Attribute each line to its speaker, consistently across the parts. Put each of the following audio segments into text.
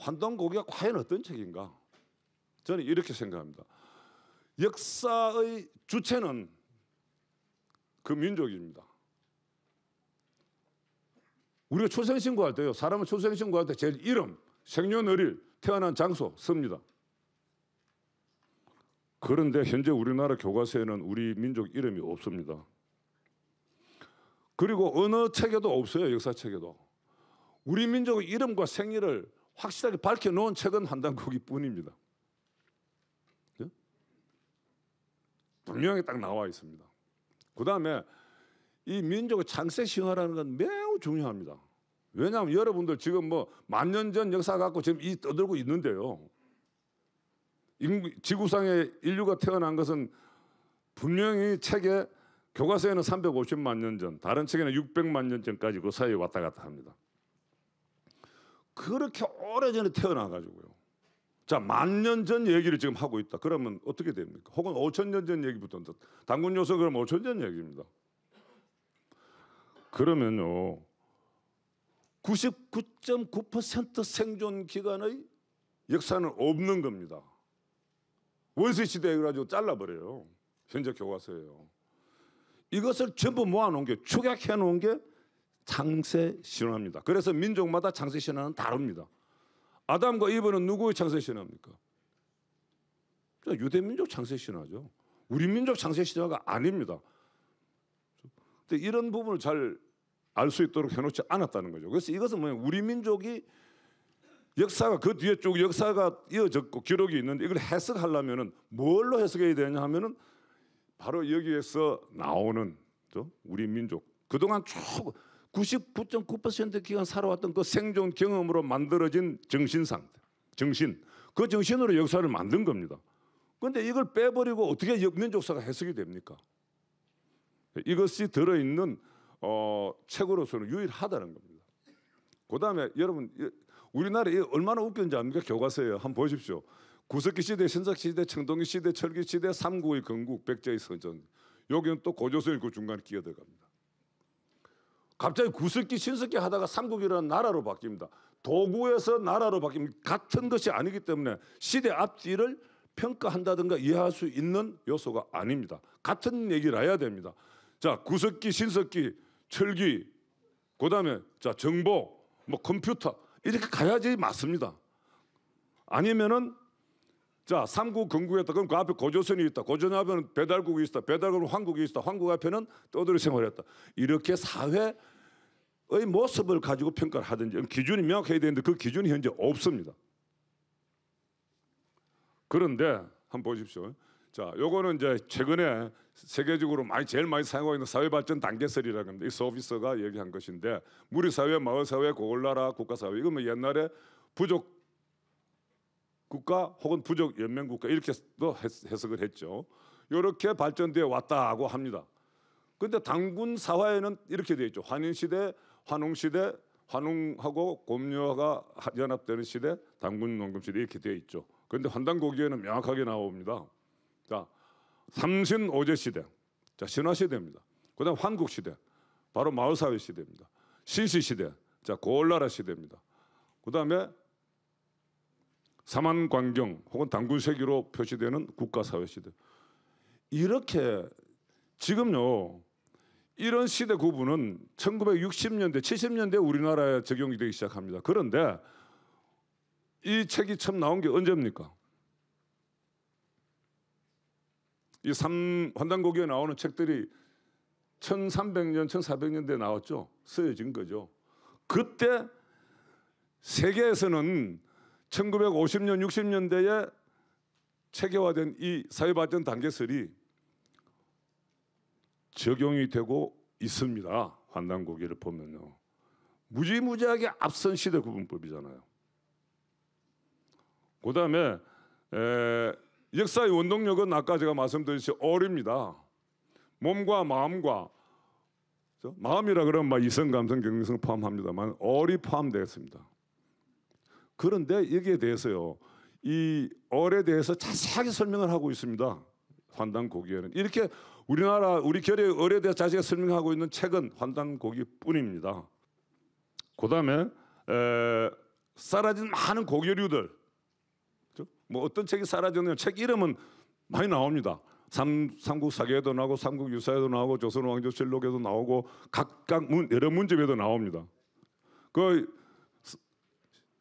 Speaker 1: 환동고기가 과연 어떤 책인가? 저는 이렇게 생각합니다. 역사의 주체는 그 민족입니다. 우리가 출생신고할 때요. 사람은 출생신고할 때 제일 이름, 생년월일, 태어난 장소 씁니다. 그런데 현재 우리나라 교과서에는 우리 민족 이름이 없습니다. 그리고 어느 책에도 없어요. 역사책에도. 우리 민족 이름과 생일을 확실하게 밝혀놓은 책은 환단고이뿐입니다 예? 분명히 딱 나와 있습니다. 그 다음에 이 민족의 창세 신화라는 건 매우 중요합니다. 왜냐하면 여러분들 지금 뭐 만 년 전 역사 갖고 지금 이 떠들고 있는데요. 지구상에 인류가 태어난 것은 분명히 책에 교과서에는 350만 년 전, 다른 책에는 600만 년 전까지 그 사이에 왔다 갔다 합니다. 그렇게 오래전에 태어나가지고요. 자, 만 년 전 얘기를 지금 하고 있다. 그러면 어떻게 됩니까? 혹은 5천 년 전 얘기부터 당군 요소 그럼 5천 년 얘기입니다. 그러면요. 99.9% 생존 기간의 역사는 없는 겁니다. 원세 시대에 그래가지고 잘라버려요. 현재 교과서예요. 이것을 전부 모아놓은 게, 축약해놓은 게 창세 신화입니다. 그래서 민족마다 창세 신화는 다릅니다. 아담과 이브는 누구의 창세 신화입니까? 유대 민족 창세 신화죠. 우리 민족 창세 신화가 아닙니다. 근데 이런 부분을 잘 알 수 있도록 해놓지 않았다는 거죠. 그래서 이것은 뭐냐 우리 민족이 역사가 그 뒤에 쭉 역사가 이어졌고 기록이 있는데 이걸 해석하려면은 뭘로 해석해야 되냐 하면은 바로 여기에서 나오는 우리 민족 그동안 쭉99.9% 기간 살아왔던 그 생존 경험으로 만들어진 정신 상태, 정신. 그 정신으로 역사를 만든 겁니다. 그런데 이걸 빼버리고 어떻게 역민족사가 해석이 됩니까? 이것이 들어있는 어, 책으로서는 유일하다는 겁니다. 그 다음에 여러분 우리나라에 얼마나 웃겼는지 압니까? 교과서에요 한번 보십시오. 구석기 시대, 신석 시대, 청동기 시대, 철기 시대, 삼국의 건국, 백제의 선전. 여기는 또 고조선 있고 중간에 끼어들어갑니다. 갑자기 구석기 신석기 하다가 삼국이라는 나라로 바뀝니다. 도구에서 나라로 바뀝니다. 같은 것이 아니기 때문에 시대 앞뒤를 평가한다든가 이해할 수 있는 요소가 아닙니다. 같은 얘기를 해야 됩니다. 자, 구석기, 신석기, 철기, 그 다음에 자 정보, 뭐 컴퓨터 이렇게 가야지 맞습니다. 아니면은 자, 삼국 건국에 있다. 그럼 그 앞에 고조선이 있다. 고조선 앞에는 배달국이 있다. 배달국은 황국이 있다. 황국 앞에는 떠돌이 생활했다. 이렇게 사회의 모습을 가지고 평가를 하든지 기준이 명확해야 되는데 그 기준이 현재 없습니다. 그런데 한번 보십시오. 자, 요거는 이제 최근에 세계적으로 많이 제일 많이 사용하고 있는 사회 발전 단계설이라고 합니다. 이서비스가 얘기한 것인데 무리 사회, 마을 사회, 고골나라, 국가 사회 이거뭐 옛날에 부족 국가 혹은 부족 연맹 국가 이렇게도 해석을 했죠. 이렇게 발전되어 왔다고 합니다. 그런데 당군 사화에는 이렇게 되어 있죠. 환인 시대, 환웅 시대, 환웅하고 곰녀가 연합되는 시대, 당군 농금 시대 이렇게 되어 있죠. 그런데 환단고기에는 명확하게 나옵니다. 자, 삼신 오제 시대, 자 신화 시대입니다. 그다음 환국 시대, 바로 마을 사회 시대입니다. 신시 시대, 자 고을나라 시대입니다. 그다음에 사만광경 혹은 단군세기로 표시되는 국가사회시대 이렇게 지금요 이런 시대 구분은 1960년대 70년대 우리나라에 적용이 되기 시작합니다 그런데 이 책이 처음 나온 게 언제입니까? 이 환단고기에 나오는 책들이 1300년, 1400년대에 나왔죠. 쓰여진 거죠. 그때 세계에서는 1950년 60년대에 체계화된 이 사회발전 단계설이 적용이 되고 있습니다. 환단고기를 보면요. 무지무지하게 앞선 시대 구분법이잖아요. 그 다음에 역사의 원동력은 아까 제가 말씀드렸듯이 어립니다. 몸과 마음과 마음이라 그러면 막 이성, 감성, 경성 포함합니다만 어리 포함되겠습니다. 그런데 여기에 대해서요. 이 얼에 대해서 자세하게 설명을 하고 있습니다. 환단 고기에는 이렇게 우리나라 우리 교회 얼에 대해 서자세하게 설명하고 있는 책은 환단 고기뿐입니다. 그다음에 사라진 많은 고기류들뭐 어떤 책이 사라졌냐면 책 이름은 많이 나옵니다. 삼, 삼국사기에도 나오고 삼국유사에도 나오고 조선왕조실록에도 나오고 각각 문, 여러 문집에도 나옵니다. 그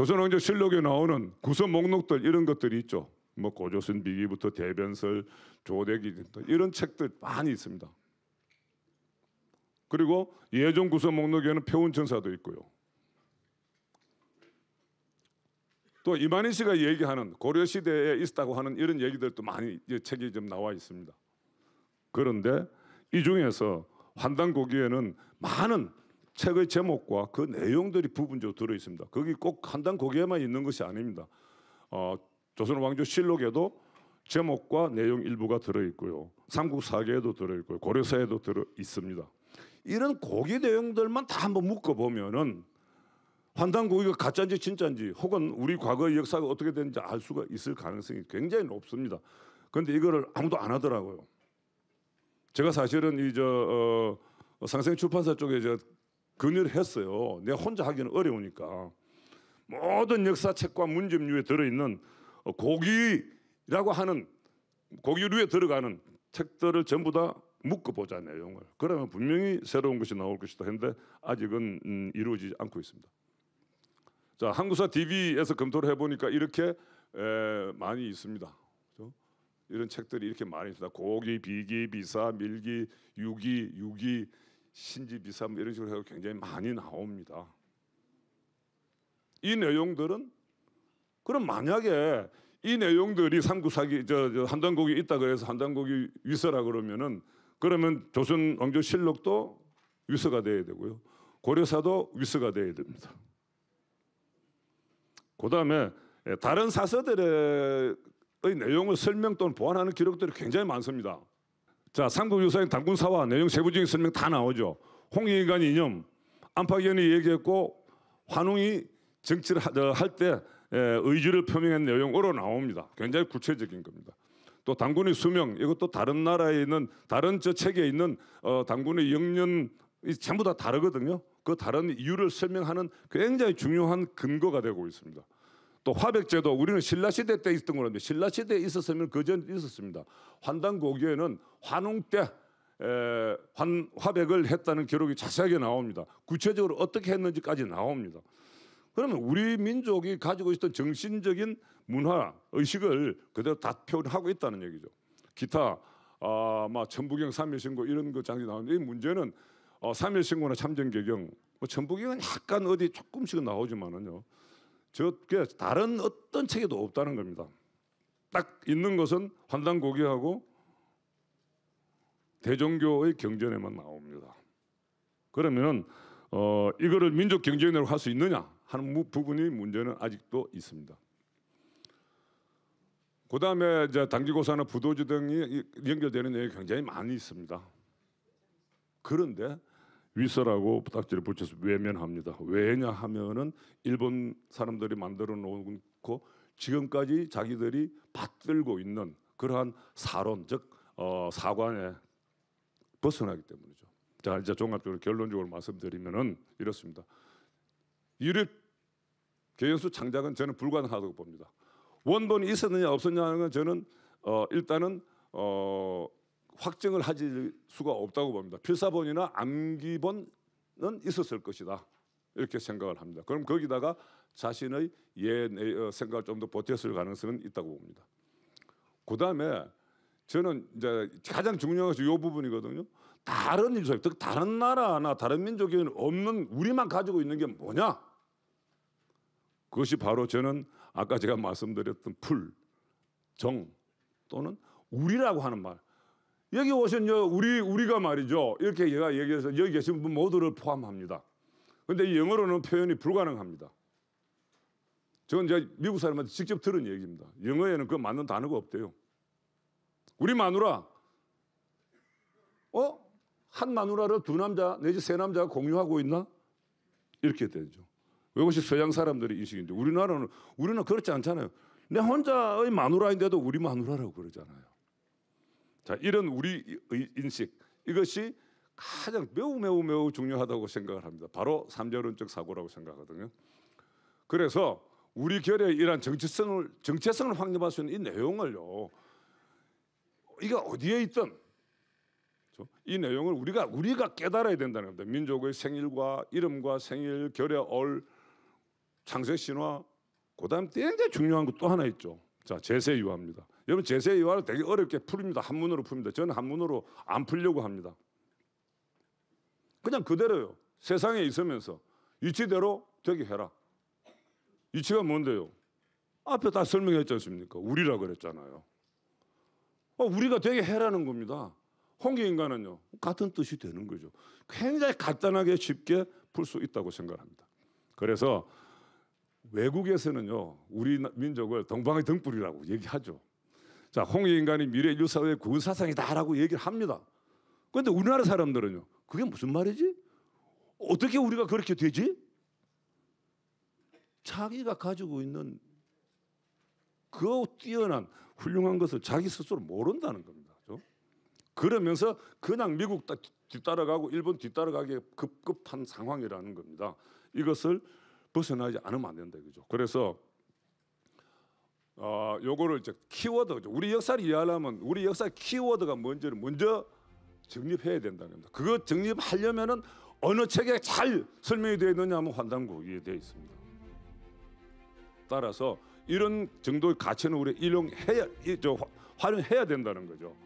Speaker 1: 조선왕조 실록에 나오는 구선 목록들 이런 것들이 있죠. 뭐 고조선 비기부터 대변설, 조대기 이런 책들 많이 있습니다. 그리고 예종 구선 목록에는 표운천사도 있고요. 또 이만희 씨가 얘기하는 고려 시대에 있었다고 하는 이런 얘기들도 많이 책이 좀 나와 있습니다. 그런데 이 중에서 환단고기에는 많은 책의 제목과 그 내용들이 부분적으로 들어 있습니다. 거기 꼭 한단 거기에만 있는 것이 아닙니다. 어, 조선 왕조 실록에도 제목과 내용 일부가 들어 있고요. 삼국사기에도 들어 있고요. 고려사에도 들어 있습니다. 이런 고기 내용들만 다 한번 묶어 보면은 환단고기가 가짜인지 진짜인지 혹은 우리 과거의 역사가 어떻게 되는지 알 수가 있을 가능성이 굉장히 높습니다. 그런데 이거를 아무도 안 하더라고요. 제가 사실은 이저 어, 상생 출판사 쪽에 저 건의를 했어요. 내가 혼자 하기는 어려우니까. 모든 역사책과 문집류에 들어있는 고기라고 하는 고기류에 들어가는 책들을 전부 다 묶어보자 내용을. 그러면 분명히 새로운 것이 나올 것이다. 그런데 아직은 음, 이루어지지 않고 있습니다. 자, 한국사 DB에서 검토를 해보니까 이렇게 에, 많이 있습니다. 그렇죠? 이런 책들이 이렇게 많이 있습니다. 고기, 비기, 비사, 밀기, 유기, 유기, 신지 비삼 사 뭐 이런 식으로 해서 굉장히 많이 나옵니다. 이 내용들은 그럼 만약에 이 내용들이 삼구사기 저, 저 한단곡이 있다 그래서 한단곡이 위서라 그러면은 그러면 조선 왕조 실록도 위서가 돼야 되고요. 고려사도 위서가 돼야 됩니다. 그다음에 다른 사서들의 내용을 설명 또는 보완하는 기록들이 굉장히 많습니다. 자, 삼국유사인 당군사와 내용 세부적인 설명 다 나오죠. 홍익인간 이념, 안팎위원이 얘기했고 환웅이 정치를 어, 할때 의지를 표명한 내용으로 나옵니다. 굉장히 구체적인 겁니다. 또 당군의 수명 이것도 다른 나라에 있는 다른 저 책에 있는 어, 당군의 영년이 전부 다 다르거든요. 그 다른 이유를 설명하는 굉장히 중요한 근거가 되고 있습니다. 또 화백제도 우리는 신라시대 때 있었던 거라니 신라시대에 있었으면 그전 있었습니다. 환단고기에는 환웅 때 에, 환, 화백을 했다는 기록이 자세하게 나옵니다. 구체적으로 어떻게 했는지까지 나옵니다. 그러면 우리 민족이 가지고 있던 정신적인 문화 의식을 그대로 다 표현하고 있다는 얘기죠. 기타 아, 막 천부경 삼일신고 이런 거 장기 나오는데 이 문제는 어, 삼일신고나 참전개경 뭐 천부경은 약간 어디 조금씩은 나오지만은요. 저게 다른 어떤 책에도 없다는 겁니다. 딱 있는 것은 환단고기하고 대종교의 경전에만 나옵니다. 그러면 어, 이거를 민족 경전으로할 수 있느냐 하는 부분이 문제는 아직도 있습니다. 그 다음에 이제 당기고사나 부도주 등이 연결되는 내용이 굉장히 많이 있습니다. 그런데 위서라고 부탁지를 붙여서 외면합니다. 왜냐 하면은 일본 사람들이 만들어 놓고 지금까지 자기들이 받들고 있는 그러한 사론 즉 어, 사관에 벗어나기 때문이죠. 자 이제 종합적으로 결론적으로 말씀드리면은 이렇습니다. 유럽 개연수 창작은 저는 불가능하다고 봅니다. 원본이 있었느냐 없었냐는 건 저는 어, 일단은 어, 확정을 하질 수가 없다고 봅니다. 필사본이나 암기본은 있었을 것이다. 이렇게 생각을 합니다. 그럼 거기다가 자신의 예 생각을 좀더 보탰을 가능성은 있다고 봅니다. 그 다음에 저는 이제 가장 중요한 것이 이 부분이거든요. 다른 인종, 즉 다른 나라나 다른 민족에 없는 우리만 가지고 있는 게 뭐냐? 그것이 바로 저는 아까 제가 말씀드렸던 풀, 정 또는 우리라고 하는 말. 여기 오신 저 우리 우리가 말이죠. 이렇게 얘가 얘기해서 여기 계신 분 모두를 포함합니다. 근데 영어로는 표현이 불가능합니다. 저건 이제 미국 사람한테 직접 들은 얘기입니다. 영어에는 그 맞는 단어가 없대요. 우리 마누라 어? 한 마누라를 두 남자 내지 세 남자가 공유하고 있나? 이렇게 되죠. 이것이 서양 사람들의 인식인데 우리나라는 우리는 그렇지 않잖아요. 내 혼자의 마누라인데도 우리 마누라라고 그러잖아요. 자, 이런 우리 의 인식 이것이 가장 매우 매우 매우 중요하다고 생각을 합니다. 바로 삼자론적 사고라고 생각하거든요. 그래서 우리 결의 이러한 정체성을 정체성을 확립할 수 있는 이 내용을요. 이게 어디에 있든 그렇죠? 이 내용을 우리가 우리가 깨달아야 된다는 겁니다. 민족의 생일과 이름과 생일, 결의 얼, 창세 신화, 그다음 굉장히 중요한 것또 하나 있죠. 자 제세 유화입니다. 여러분 제세 유화를 되게 어렵게 풀입니다. 한문으로 풉니다. 저는 한문으로 안 풀려고 합니다. 그냥 그대로요. 세상에 있으면서 유치대로 되게 해라. 유치가 뭔데요? 앞에 다 설명했지 않습니까? 우리라 그랬잖아요. 어, 우리가 되게 해라는 겁니다. 홍기인간은요 같은 뜻이 되는 거죠. 굉장히 간단하게 쉽게 풀 수 있다고 생각합니다. 그래서 외국에서는요, 우리 민족을 동방의 등불이라고 얘기하죠. 자, 홍익 인간이 미래 인류 사회의 구사상이다라고 얘기를 합니다. 그런데 우리나라 사람들은요, 그게 무슨 말이지? 어떻게 우리가 그렇게 되지? 자기가 가지고 있는 그 뛰어난 훌륭한 것을 자기 스스로 모른다는 겁니다. 그렇죠? 그러면서 그냥 미국 뒤따라가고 일본 뒤따라가기에 급급한 상황이라는 겁니다. 이것을 벗어나지 않으면 안 된다 그죠. 그래서 어, 요거를 이제 키워드 우리 역사를 이해하려면 우리 역사 키워드가 뭔지를 먼저 정립해야 된다는 겁니다. 그거 정립하려면은 어느 책에 잘 설명이 되어 있느냐 하면 환단국이 되어 있습니다. 따라서 이런 정도의 가치는 우리 일용해야 활용해야 된다는 거죠.